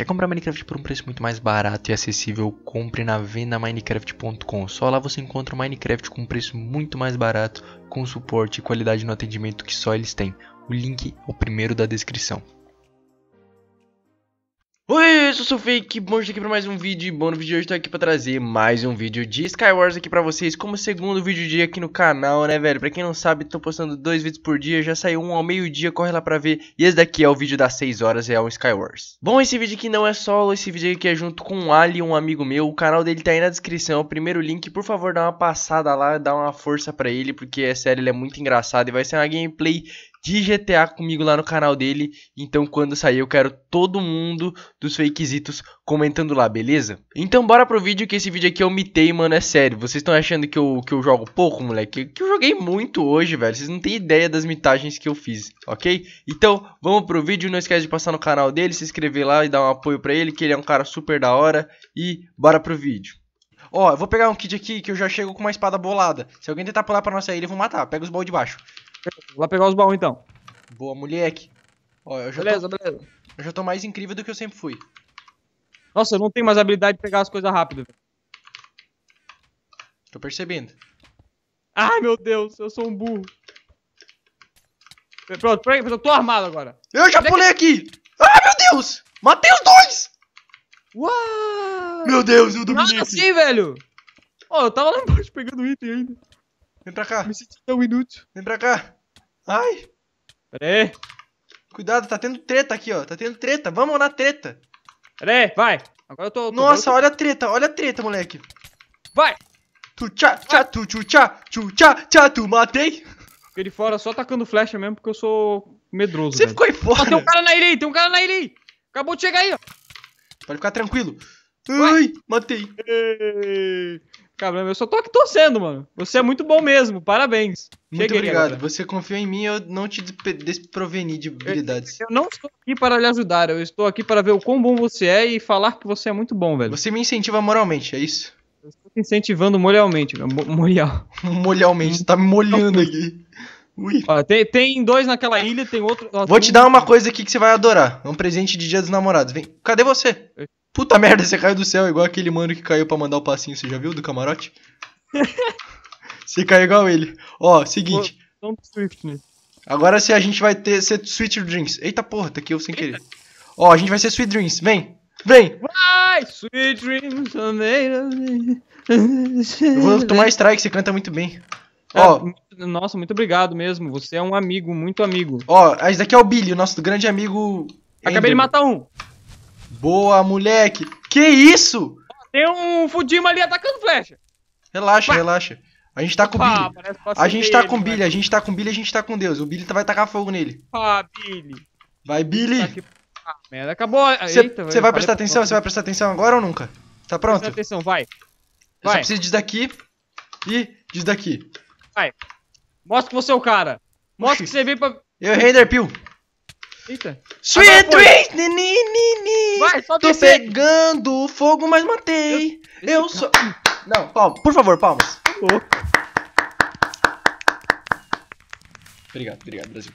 Quer comprar Minecraft por um preço muito mais barato e acessível? Compre na vendaminecraft.com. Só lá você encontra o Minecraft com um preço muito mais barato, com suporte e qualidade no atendimento que só eles têm. O link é o primeiro da descrição. Oi, eu sou o Fake, bom aqui para mais um vídeo e bom no vídeo de hoje estou aqui para trazer mais um vídeo de Skywars aqui para vocês como segundo vídeo de dia aqui no canal, né velho? Para quem não sabe, estou postando dois vídeos por dia, já saiu um ao meio-dia, corre lá para ver. E esse daqui é o vídeo das 6 horas, é o Skywars. Bom, esse vídeo aqui não é solo, esse vídeo aqui é junto com o Ali, um amigo meu. O canal dele tá aí na descrição, é o primeiro link, por favor dá uma passada lá, dá uma força para ele, porque é sério, ele é muito engraçado e vai ser uma gameplay de GTA comigo lá no canal dele. Então, quando sair, eu quero todo mundo dos fakezitos comentando lá, beleza? Então, bora pro vídeo, que esse vídeo aqui eu mitei, mano, é sério. Vocês estão achando que eu, que eu jogo pouco, moleque? Que eu joguei muito hoje, velho. Vocês não têm ideia das mitagens que eu fiz, ok? Então, vamos pro vídeo. Não esquece de passar no canal dele, se inscrever lá e dar um apoio pra ele, que ele é um cara super da hora. E bora pro vídeo. Ó, eu vou pegar um kit aqui que eu já chego com uma espada bolada. Se alguém tentar pular pra nossa ilha, eu vou matar. Pega os baldes de baixo. Vou lá pegar os baús então. Boa, moleque. Ó, eu já beleza, tô... beleza. Eu já tô mais incrível do que eu sempre fui. Nossa, eu não tenho mais habilidade de pegar as coisas rápido. Tô percebendo. Ai, meu Deus, eu sou um burro. Pronto, peraí, eu tô armado agora. Eu já Onde pulei é que... aqui! Ai, ah, meu Deus! Matei os dois! Uau! Meu Deus, eu dominei Nossa, aqui. assim, velho! Ó, oh, eu tava lá embaixo pegando item ainda. Vem pra cá. Me senti tão inútil. Vem pra cá. Ai. Pera aí. Cuidado, tá tendo treta aqui, ó. Tá tendo treta. Vamos na treta. Pera aí, vai. Agora eu tô... tô Nossa, olha a treta. Olha a treta, moleque. Vai. Tu tcha, tcha, tu tchu tcha, tchu tcha, tu matei. Fiquei de fora só atacando flecha mesmo, porque eu sou medroso, Você velho. ficou aí fora. Ah, tem um cara na ilha aí, tem um cara na ilha aí. Acabou de chegar aí, ó. Pode ficar tranquilo. Ai, matei. Ei. Caramba, eu só tô aqui torcendo, mano. Você é muito bom mesmo, parabéns. Muito obrigado. Agora. Você confiou em mim, eu não te desproveni de habilidades. Eu, eu, não estou aqui para lhe ajudar, eu estou aqui para ver o quão bom você é e falar que você é muito bom, velho. Você me incentiva moralmente, é isso? Eu estou te incentivando moralmente, velho. Morial. Moralmente, você tá me molhando aqui. Ui. tem, tem dois naquela ilha, tem outro. Vou tem te um... dar uma coisa aqui que você vai adorar. Um presente de Dia dos Namorados. Vem. Cadê você? Eu Puta merda, você caiu do céu, igual aquele mano que caiu para mandar o passinho, você já viu do camarote? você caiu igual ele. Ó, seguinte. Né? Agora se a gente vai ter ser Sweet Dreams. Eita porra, tá aqui eu sem querer. Ó, a gente vai ser Sweet Dreams, vem! Vem! Vai! Sweet Dreams Eu vou tomar strike, você canta muito bem. É, ó, nossa, muito obrigado mesmo. Você é um amigo, muito amigo. Ó, esse daqui é o Billy, o nosso grande amigo. Acabei Ender. de matar um. Boa, moleque! Que isso? Tem um Fudima ali atacando flecha. Relaxa, Pá. relaxa. A gente tá com o Billy. A gente tá com com Billy, a né? gente tá com Billy, a gente tá com Deus. O Billy vai tacar fogo nele. Ah, Billy. Vai, Billy. Tá aqui... ah, merda, acabou. Você vai prestar atenção? Você vai prestar atenção agora ou nunca? Tá pronto? Presta atenção, vai. vai. Eu só preciso disso daqui e disso daqui. Vai. Mostra que você é o cara. Mostra Oxi. que você veio pra... Eu, Render Pill. Eita. Sweet Dreams! Ni, ni, ni, Vai, Tô pegando fogo, mas matei. Eu, eu sou. Não, palmas. Por favor, palmas. Obrigado, obrigado, Brasil.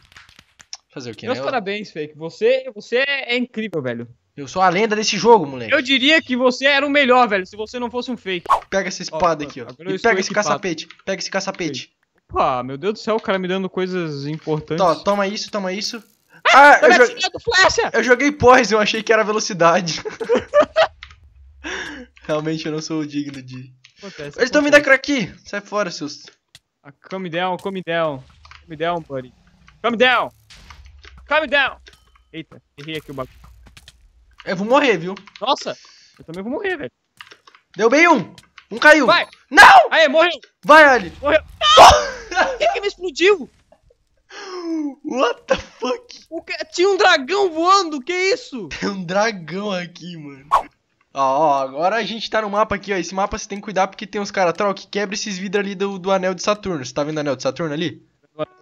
Fazer o quê, Meus né? parabéns, Fake. Você, você é incrível, velho. Eu sou a lenda desse jogo, moleque. Eu diria que você era o melhor, velho, se você não fosse um fake. Pega essa espada ó, aqui, ó. E pega esse caçapete. Pega esse caçapete. Ah, meu Deus do céu, o cara me dando coisas importantes. toma isso, toma isso. Ah, eu, joguei jogue... flecha? eu joguei achei que era velocidade. Realmente eu não sou digno de. Acontece, Eles estão vindo aqui! Sai fora, seus. Ah, come down, come down. Come down, buddy. Come down! Come down! Eita, errei aqui o bagulho. Eu vou morrer, viu? Nossa, eu também vou morrer, velho. Deu bem um! Um caiu! Vai! Não! Aê, morreu! Vai, Ali! Morreu! Não! Por que, que me explodiu? What the fuck? Que... Tinha um dragão voando, que isso? Tem um dragão aqui, mano. Ó, ó, agora a gente tá no mapa aqui, ó. Esse mapa você tem que cuidar porque tem uns caras troll que quebra esses vidros ali do, do anel de Saturno. Você tá vendo o anel de Saturno ali?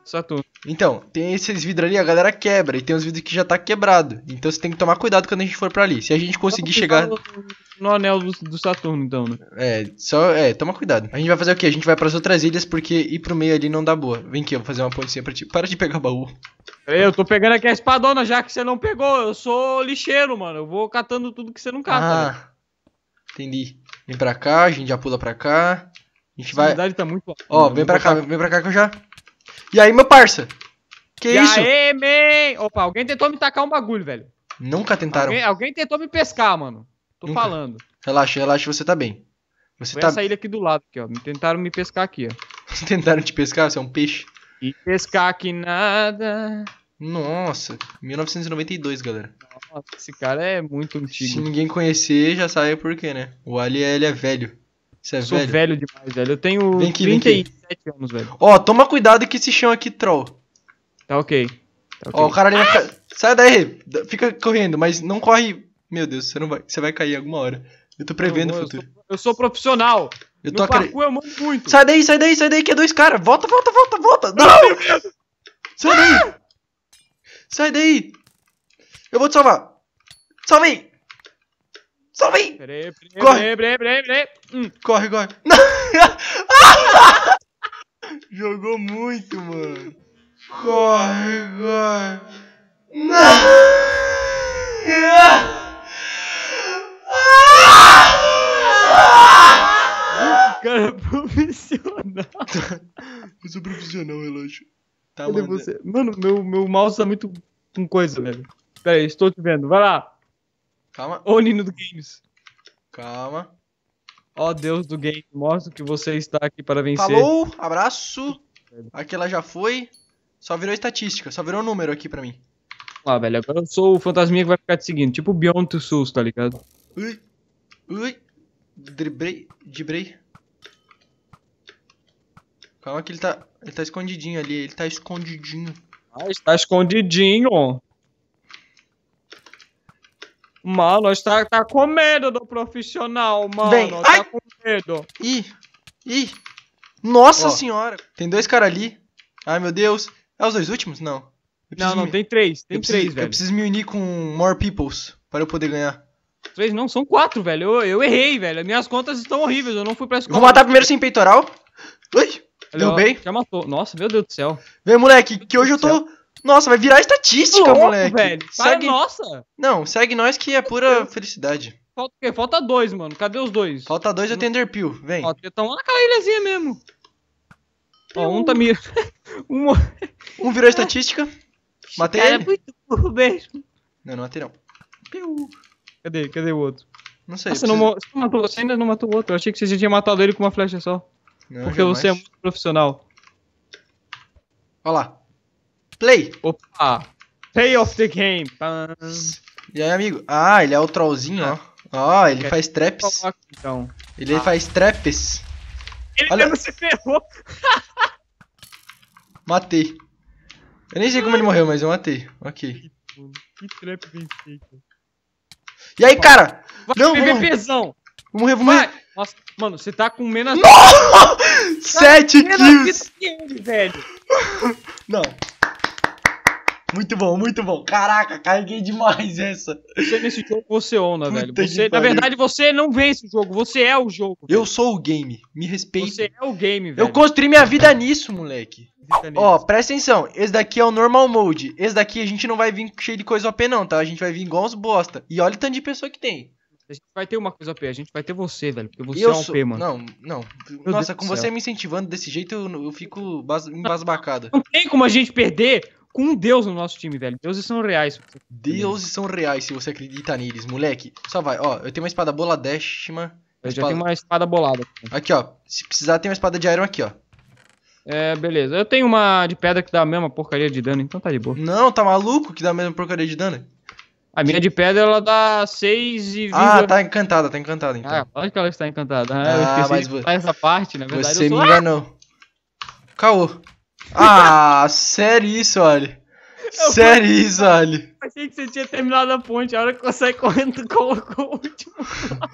Saturno. Então, tem esses vidros ali, a galera quebra. E tem uns vidros que já tá quebrado. Então você tem que tomar cuidado quando a gente for para ali. Se a gente conseguir chegar. No, no anel do, do, Saturno, então, né? É, só. É, toma cuidado. A gente vai fazer o quê? A gente vai para as outras ilhas porque ir pro meio ali não dá boa. Vem aqui, eu vou fazer uma pontezinha pra ti. Para de pegar baú. Eu tô pegando aqui a espadona já que você não pegou. Eu sou lixeiro, mano. Eu vou catando tudo que você não cata. Ah, né? entendi. Vem pra cá, a gente já pula pra cá. A gente Essa vai. A tá muito. Ó, oh, vem pra cá, vem pra cá que eu já e aí, meu parça? Que e isso? Aê, man! Opa, alguém tentou me tacar um bagulho, velho. Nunca tentaram. Alguém, alguém tentou me pescar, mano. Tô Nunca. falando. Relaxa, relaxa, você tá bem. Você Foi tá... essa ilha aqui do lado, aqui, ó. Tentaram me pescar aqui, ó. tentaram te pescar? Você é um peixe? E pescar que nada. Nossa, 1992, galera. Nossa, esse cara é muito antigo. Se ninguém conhecer, já sabe por quê, né? O Ali, ele é velho. Você é Sou velho? velho demais, velho. Eu tenho aqui, 37 anos, velho. Ó, toma cuidado que esse chão aqui troll. Tá ok. Tá okay. Ó, o cara ali vai ca... Sai daí, fica correndo, mas não corre. Meu Deus, você, não vai... você vai cair alguma hora. Eu tô prevendo não, o futuro. Eu sou, eu sou profissional. Eu tô parkour, eu mando muito. Sai daí, sai daí, sai daí, que é dois caras. Volta, volta, volta, volta. Não! sai daí! Sai daí! Eu vou te salvar! Salvei! Sobe aí! Hum. corre. Corre, corre. Jogou muito, mano. Corre, corre. Não! cara é profissional. eu sou profissional, relaxa. Tá, mano? Você? Né? Mano, meu, meu mouse tá muito com coisa, velho. Pera aí, estou te vendo. Vai lá. Calma. Ô, Nino do Games. Calma. Ó oh, Deus do game, mostra que você está aqui para vencer. Falou, abraço. Aquela já foi. Só virou estatística, só virou número aqui pra mim. Ah, velho, agora eu sou o fantasminha que vai ficar te seguindo. Tipo o Beyond Two Souls, tá ligado? Ui, ui. Dribrei, dribrei. Calma que ele tá, ele tá escondidinho ali, ele tá escondidinho. Ah, está escondidinho. Mano, nós tá, tá com medo do profissional, mano. Vem. tá ai. com medo. Ih, ih. Nossa Ó. senhora. Tem dois caras ali. Ai, meu Deus. É os dois últimos? Não. Não, não, me... tem três. Tem eu três, velho. Eu preciso me unir com more peoples para eu poder ganhar. Três não, são quatro, velho. Eu, eu errei, velho. Minhas contas estão horríveis, eu não fui pra escola. Vou matar primeiro sem peitoral. Ui, Deu bem. Já matou. Nossa, meu Deus do céu. Vem, moleque, que hoje eu tô... Céu nossa, vai virar estatística, Louco, moleque. Velho. Segue... nossa. Não, segue nós que é pura felicidade. Falta o quê? Falta dois, mano. Cadê os dois? Falta dois eu hum. tenho Enderpeel. vem. Ó, então naquela ilhazinha mesmo. Ó, um tá mirando. um... um virou estatística. Matei Cara, é ele. é muito burro mesmo. Não, não matei não. Piu. Cadê? Cadê o outro? Não sei. você, não, matou, você ainda não matou o outro. Eu achei que você já tinha matado ele com uma flecha só. Não, porque jamais. você é muito profissional. Olha lá. Play. Opa. Play of the game. E aí, amigo? Ah, ele é o trollzinho, ó. Ó, ele faz traps. Então. Ele ah. faz traps. Ele Olha. mesmo se ferrou. matei. Eu nem sei como ele morreu, mas eu matei. Ok. Que trap bem feito. E aí, cara? Vai, não, PVPzão. Vou morrer, vamos morrer. Nossa, mano, você tá com menos... Tá sete 7 kills! Vida que ele, velho. Não. Muito bom, muito bom. Caraca, carreguei demais essa. Você nesse jogo você onda, Puta velho. Você, na verdade, você não vence o jogo, você é o jogo. Velho. Eu sou o game, me respeita. Você é o game, velho. Eu construí minha vida nisso, moleque. Ó, oh, presta atenção. Esse daqui é o normal mode. Esse daqui a gente não vai vir cheio de coisa OP, não, tá? A gente vai vir igual uns bosta. E olha o tanto de pessoa que tem. A gente vai ter uma coisa OP, a gente vai ter você, velho. Porque você eu é um sou... OP, mano. Não, não. Meu Nossa, Deus com você me incentivando desse jeito, eu, eu fico embasbacada. Não tem como a gente perder com um Deus no nosso time, velho. Deuses são reais. Deuses são reais se você acredita neles, moleque. Só vai, ó. Eu tenho uma espada bola décima. Eu espada... já tenho uma espada bolada. Aqui, ó. Se precisar, tem uma espada de iron aqui, ó. É, beleza. Eu tenho uma de pedra que dá a mesma porcaria de dano, então tá de boa. Não, tá maluco que dá a mesma porcaria de dano? A minha de pedra, ela dá 6 e... Ah, tá encantada, tá encantada, então. Ah, pode que ela está encantada. Né? Ah, eu esqueci mas... de essa parte, na verdade. Você sou... me enganou. Caô. Ah, sério isso, Ali? Sério isso, Ali? Achei que você tinha terminado a ponte. A hora que você sai correndo, tu colocou o último bloco.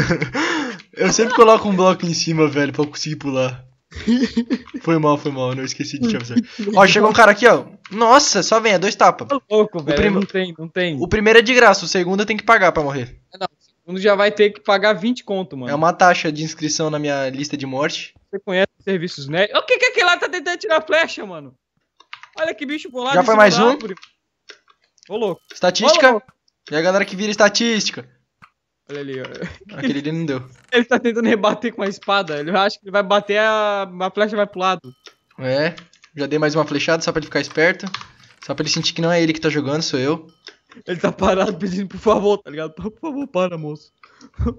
eu sempre coloco um bloco em cima, velho, pra eu conseguir pular. Foi mal, foi mal, não esqueci de te avisar. ó, chegou um cara aqui, ó. Nossa, só vem, é dois tapas. Tá louco, velho. Prim... Não tem, não tem. O primeiro é de graça, o segundo tem que pagar pra morrer. É, não, mundo já vai ter que pagar 20 conto, mano. É uma taxa de inscrição na minha lista de morte. Você conhece serviços net? Né? O que que aquele lá tá tentando tirar flecha, mano? Olha que bicho lá. Já foi mais um? Árvore. Ô, louco. Estatística? E a galera que vira estatística. Olha ali, ó. Aquele ele não deu. Ele tá tentando rebater com a espada. Ele acha que ele vai bater, a, a flecha vai pro lado. É. Já dei mais uma flechada só pra ele ficar esperto. Só pra ele sentir que não é ele que tá jogando, sou eu. Ele tá parado pedindo por favor, tá ligado? Por favor, para, moço.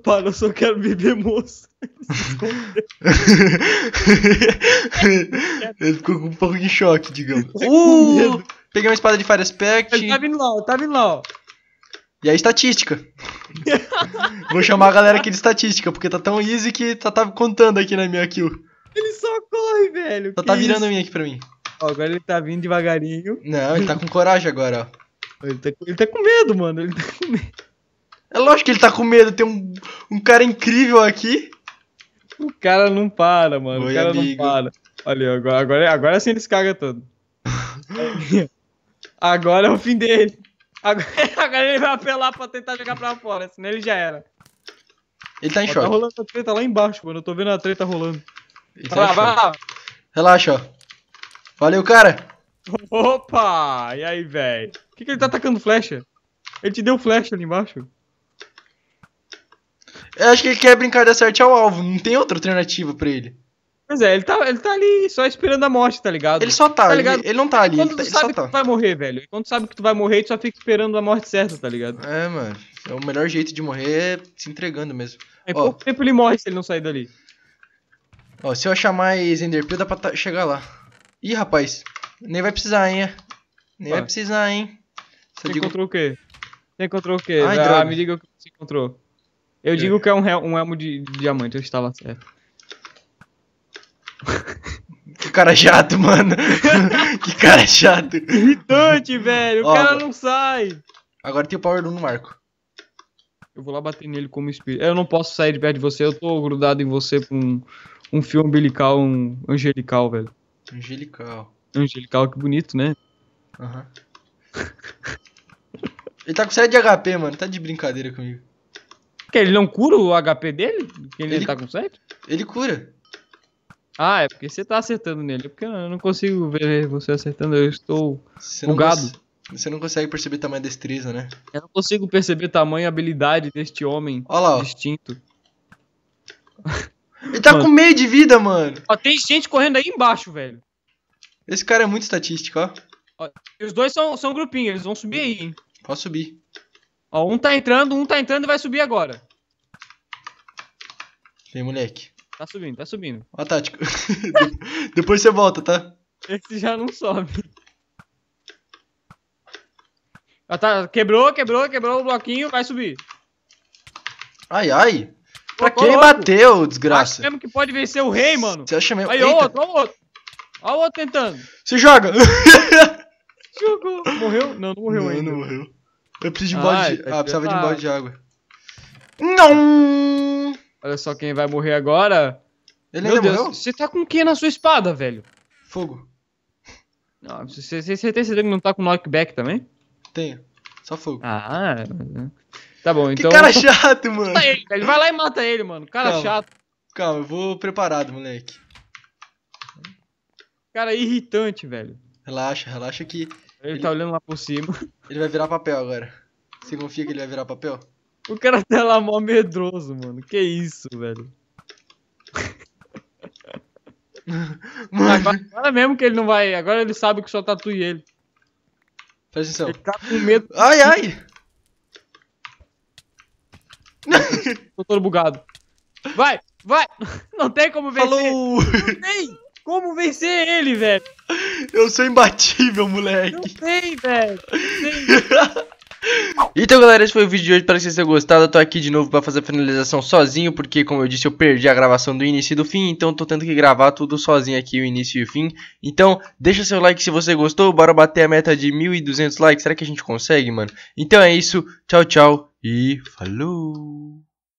Para, eu só quero beber, moço. Ele ficou com um pouco de choque, digamos. Tá uh! Peguei uma espada de Fire Aspect. Ele tá vindo lá, tá vindo lá, ó. E a estatística. Vou chamar a galera aqui de estatística, porque tá tão easy que tá, tá contando aqui na minha kill. Ele só corre, velho. Só tá virando a minha aqui pra mim. Ó, agora ele tá vindo devagarinho. Não, ele tá com coragem agora, ó. Ele tá, ele tá com medo, mano. Ele tá com medo. É lógico que ele tá com medo, tem um, um cara incrível aqui. O cara não para, mano. Oi, o cara amigo. não para. Olha, agora, agora, agora sim eles cagam todo. agora é o fim dele. Agora, agora, ele vai apelar pra tentar jogar pra fora, senão ele já era. Ele tá em tá choque. Tá rolando a treta lá embaixo, mano. Eu tô vendo a treta rolando. Ele tá lá, vai lá. Relaxa, ó. Valeu, cara. Opa! E aí, velho? Por que, que ele tá atacando flecha? Ele te deu flecha ali embaixo. Eu acho que ele quer brincar de acerte ao alvo, não tem outra alternativa para ele. Pois é, ele tá, ele tá ali só esperando a morte, tá ligado? Ele só tá, tá ligado? Ele, ele não tá ali. Quando tu tá, ele sabe que tá. tu vai morrer, velho. Quando tu sabe que tu vai morrer, tu só fica esperando a morte certa, tá ligado? É, mano. É o melhor jeito de morrer é se entregando mesmo. É Ó. pouco tempo ele morre se ele não sair dali. Ó, se eu achar mais Enderpeel, dá pra tá, chegar lá. Ih, rapaz. Nem vai precisar, hein? Nem vai precisar, hein? Você digo... encontrou o quê? Você encontrou o quê? Ai, ah, me diga o que você encontrou. Eu é. digo que é um, um elmo de, de diamante, eu estava certo. Que cara chato, mano. que cara chato. Irritante, velho. O Ó, cara não sai. Agora tem o Power 1 no Marco. Eu vou lá bater nele como espírito. Eu não posso sair de perto de você. Eu tô grudado em você com um, um fio umbilical, um angelical, velho. Angelical. Angelical, que bonito, né? Aham. Uhum. Ele tá com 7 de HP, mano. Tá de brincadeira comigo. Que ele não cura o HP dele? Que ele, ele tá com 7? Ele cura. Ah, é porque você tá acertando nele. É porque eu não consigo ver você acertando, eu estou você bugado. Você não consegue perceber tamanho da destreza, né? Eu não consigo perceber tamanho e habilidade deste homem Olha lá, distinto. Ele tá mano. com meio de vida, mano. Ó, tem gente correndo aí embaixo, velho. Esse cara é muito estatístico, ó os dois são, são grupinho, eles vão subir aí, hein? Pode subir. Ó, um tá entrando, um tá entrando e vai subir agora. Vem, moleque. Tá subindo, tá subindo. Ó, tático. Depois você volta, tá? Esse já não sobe. Ó, ah, tá, quebrou, quebrou, quebrou o bloquinho, vai subir. Ai, ai. Pra quem bateu, desgraça? Acho mesmo que pode vencer o rei, mano. Você acha mesmo? Aí, ó, outro, o outro. Ó, o outro tentando. Se joga. Jogou. Morreu? Não, não morreu não, ainda. Não morreu. Eu preciso de um balde. Ah, é ah precisava de um balde de água. Não! Olha só quem vai morrer agora. Ele Meu Deus, morreu? você tá com o que na sua espada, velho? Fogo. Não, você, você tem certeza que não tá com knockback também? Tenho. Só fogo. Ah, tá bom, então. Que cara chato, mano. ele, velho. Vai lá e mata ele, mano. Cara Calma. chato. Calma, eu vou preparado, moleque. Cara irritante, velho. Relaxa, relaxa que ele, ele tá olhando lá por cima. Ele vai virar papel agora. Você confia que ele vai virar papel? O cara tá lá mó medroso, mano. Que isso, velho. Mano. Agora mesmo que ele não vai. Agora ele sabe que só tatue ele. Presta atenção. Ele tá com medo. Ai, ai! Tô todo bugado. Vai, vai! Não tem como vencer. Falou! Não tem como vencer ele, velho. Eu sou imbatível, moleque. Não sei, velho. Então galera, esse foi o vídeo de hoje, espero que vocês tenham gostado Eu tô aqui de novo pra fazer a finalização sozinho Porque como eu disse, eu perdi a gravação do início e do fim Então tô tendo que gravar tudo sozinho aqui, o início e o fim Então deixa seu like se você gostou Bora bater a meta de 1200 likes Será que a gente consegue, mano? Então é isso, tchau, tchau e falou